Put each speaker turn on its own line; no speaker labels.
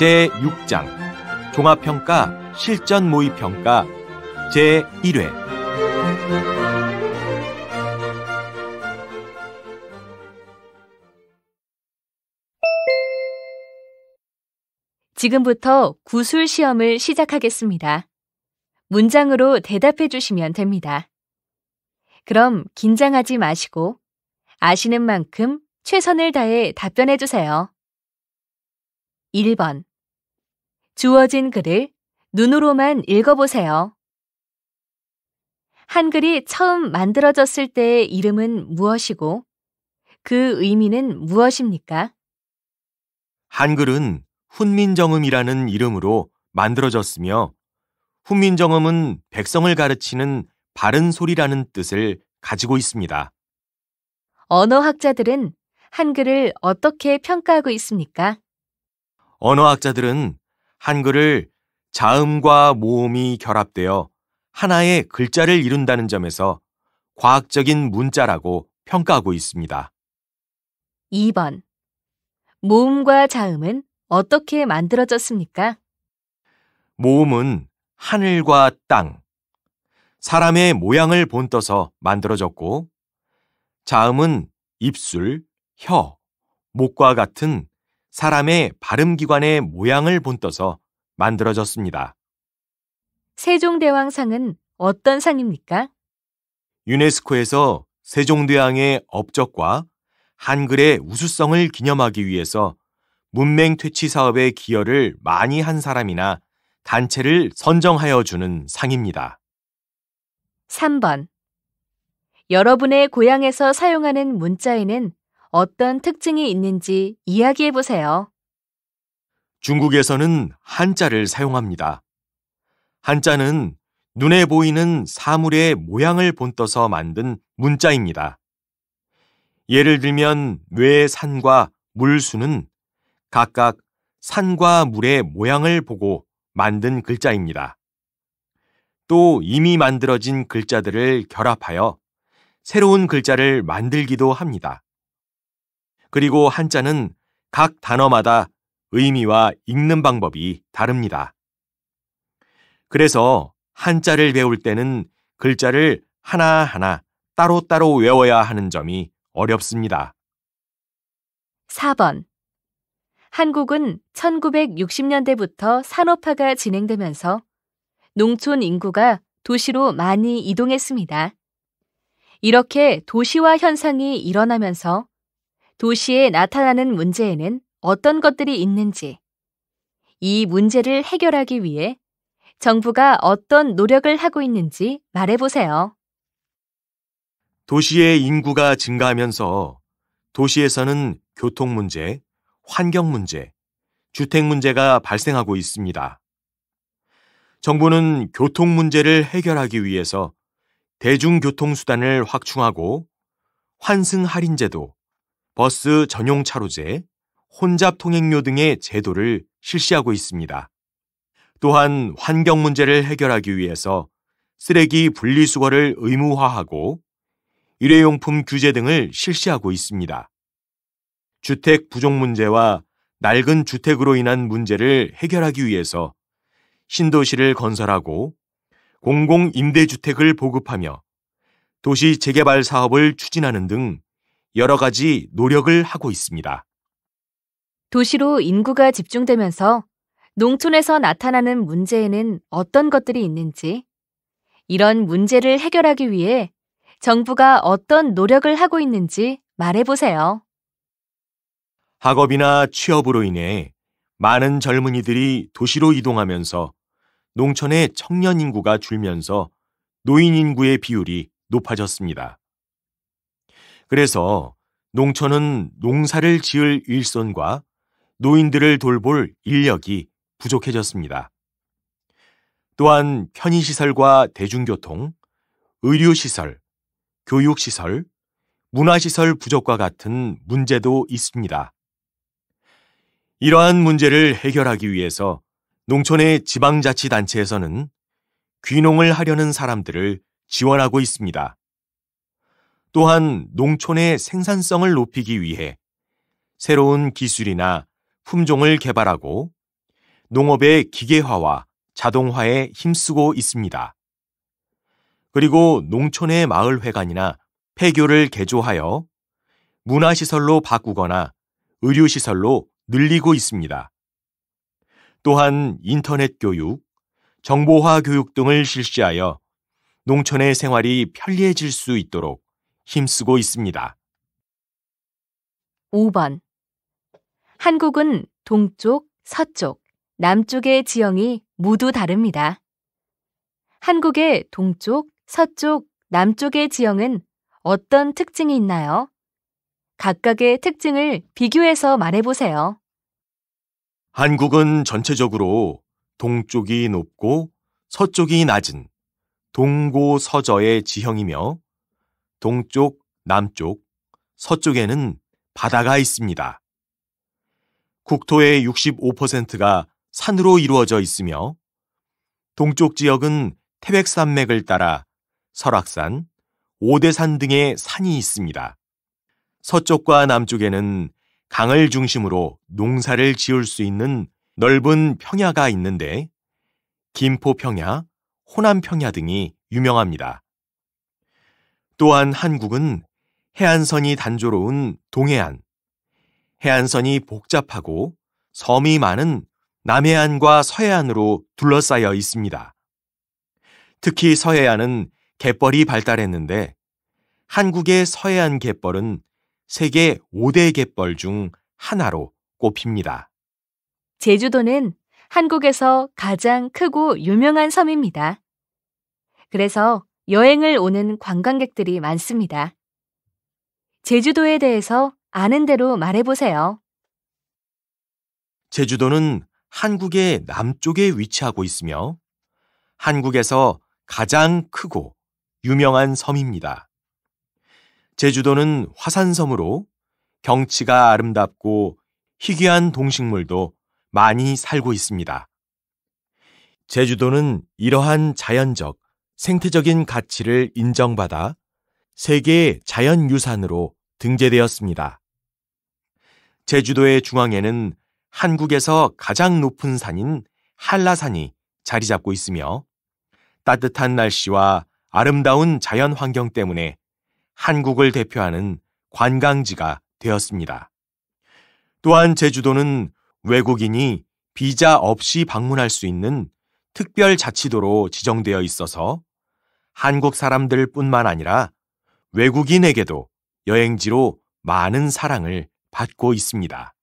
제6장 종합평가 실전 모의평가 제1회
지금부터 구술 시험을 시작하겠습니다. 문장으로 대답해 주시면 됩니다. 그럼 긴장하지 마시고 아시는 만큼 최선을 다해 답변해 주세요. 1번 주어진 글을 눈으로만 읽어보세요. 한글이 처음 만들어졌을 때의 이름은 무엇이고 그 의미는 무엇입니까?
한글은 훈민정음이라는 이름으로 만들어졌으며 훈민정음은 백성을 가르치는 바른 소리라는 뜻을 가지고 있습니다.
언어학자들은 한글을 어떻게 평가하고 있습니까?
언어학자들은 한글을 자음과 모음이 결합되어 하나의 글자를 이룬다는 점에서 과학적인 문자라고 평가하고 있습니다.
2번. 모음과 자음은 어떻게 만들어졌습니까?
모음은 하늘과 땅, 사람의 모양을 본떠서 만들어졌고, 자음은 입술, 혀, 목과 같은 사람의 발음기관의 모양을 본떠서 만들어졌습니다.
세종대왕상은 어떤 상입니까?
유네스코에서 세종대왕의 업적과 한글의 우수성을 기념하기 위해서 문맹 퇴치 사업에 기여를 많이 한 사람이나 단체를 선정하여 주는 상입니다.
3번. 여러분의 고향에서 사용하는 문자에는 어떤 특징이 있는지 이야기해 보세요.
중국에서는 한자를 사용합니다. 한자는 눈에 보이는 사물의 모양을 본떠서 만든 문자입니다. 예를 들면 뇌의 산과 물수는 각각 산과 물의 모양을 보고 만든 글자입니다. 또 이미 만들어진 글자들을 결합하여 새로운 글자를 만들기도 합니다. 그리고 한자는 각 단어마다 의미와 읽는 방법이 다릅니다. 그래서 한자를 배울 때는 글자를 하나하나 따로따로 외워야 하는 점이 어렵습니다.
4번. 한국은 1960년대부터 산업화가 진행되면서 농촌 인구가 도시로 많이 이동했습니다. 이렇게 도시화 현상이 일어나면서 도시에 나타나는 문제에는 어떤 것들이 있는지, 이 문제를 해결하기 위해 정부가 어떤 노력을 하고 있는지 말해보세요.
도시의 인구가 증가하면서 도시에서는 교통 문제, 환경 문제, 주택 문제가 발생하고 있습니다. 정부는 교통 문제를 해결하기 위해서 대중교통수단을 확충하고 환승 할인제도, 버스 전용 차로제, 혼잡 통행료 등의 제도를 실시하고 있습니다. 또한 환경 문제를 해결하기 위해서 쓰레기 분리수거를 의무화하고 일회용품 규제 등을 실시하고 있습니다. 주택 부족 문제와 낡은 주택으로 인한 문제를 해결하기 위해서 신도시를 건설하고 공공임대주택을 보급하며 도시 재개발 사업을 추진하는 등 여러 가지 노력을 하고 있습니다.
도시로 인구가 집중되면서 농촌에서 나타나는 문제에는 어떤 것들이 있는지, 이런 문제를 해결하기 위해 정부가 어떤 노력을 하고 있는지 말해보세요.
학업이나 취업으로 인해 많은 젊은이들이 도시로 이동하면서 농촌의 청년 인구가 줄면서 노인 인구의 비율이 높아졌습니다. 그래서 농촌은 농사를 지을 일손과 노인들을 돌볼 인력이 부족해졌습니다. 또한 편의시설과 대중교통, 의료시설, 교육시설, 문화시설 부족과 같은 문제도 있습니다. 이러한 문제를 해결하기 위해서 농촌의 지방자치단체에서는 귀농을 하려는 사람들을 지원하고 있습니다. 또한 농촌의 생산성을 높이기 위해 새로운 기술이나 품종을 개발하고 농업의 기계화와 자동화에 힘쓰고 있습니다. 그리고 농촌의 마을회관이나 폐교를 개조하여 문화시설로 바꾸거나 의료시설로 늘리고 있습니다. 또한 인터넷 교육, 정보화 교육 등을 실시하여 농촌의 생활이 편리해질 수 있도록 힘쓰고 있습니다.
5번 한국은 동쪽, 서쪽, 남쪽의 지형이 모두 다릅니다. 한국의 동쪽, 서쪽, 남쪽의 지형은 어떤 특징이 있나요? 각각의 특징을 비교해서 말해보세요.
한국은 전체적으로 동쪽이 높고 서쪽이 낮은 동고서저의 지형이며 동쪽, 남쪽, 서쪽에는 바다가 있습니다. 국토의 65%가 산으로 이루어져 있으며 동쪽 지역은 태백산맥을 따라 설악산, 오대산 등의 산이 있습니다. 서쪽과 남쪽에는 강을 중심으로 농사를 지을 수 있는 넓은 평야가 있는데 김포 평야, 호남 평야 등이 유명합니다. 또한 한국은 해안선이 단조로운 동해안, 해안선이 복잡하고 섬이 많은 남해안과 서해안으로 둘러싸여 있습니다. 특히 서해안은 갯벌이 발달했는데 한국의 서해안 갯벌은 세계 5대 갯벌 중 하나로 꼽힙니다.
제주도는 한국에서 가장 크고 유명한 섬입니다. 그래서 여행을 오는 관광객들이 많습니다. 제주도에 대해서 아는 대로 말해보세요.
제주도는 한국의 남쪽에 위치하고 있으며 한국에서 가장 크고 유명한 섬입니다. 제주도는 화산섬으로 경치가 아름답고 희귀한 동식물도 많이 살고 있습니다. 제주도는 이러한 자연적, 생태적인 가치를 인정받아 세계 의 자연유산으로 등재되었습니다. 제주도의 중앙에는 한국에서 가장 높은 산인 한라산이 자리 잡고 있으며 따뜻한 날씨와 아름다운 자연 환경 때문에 한국을 대표하는 관광지가 되었습니다. 또한 제주도는 외국인이 비자 없이 방문할 수 있는 특별 자치도로 지정되어 있어서 한국 사람들 뿐만 아니라 외국인에게도 여행지로 많은 사랑을 받고 있습니다.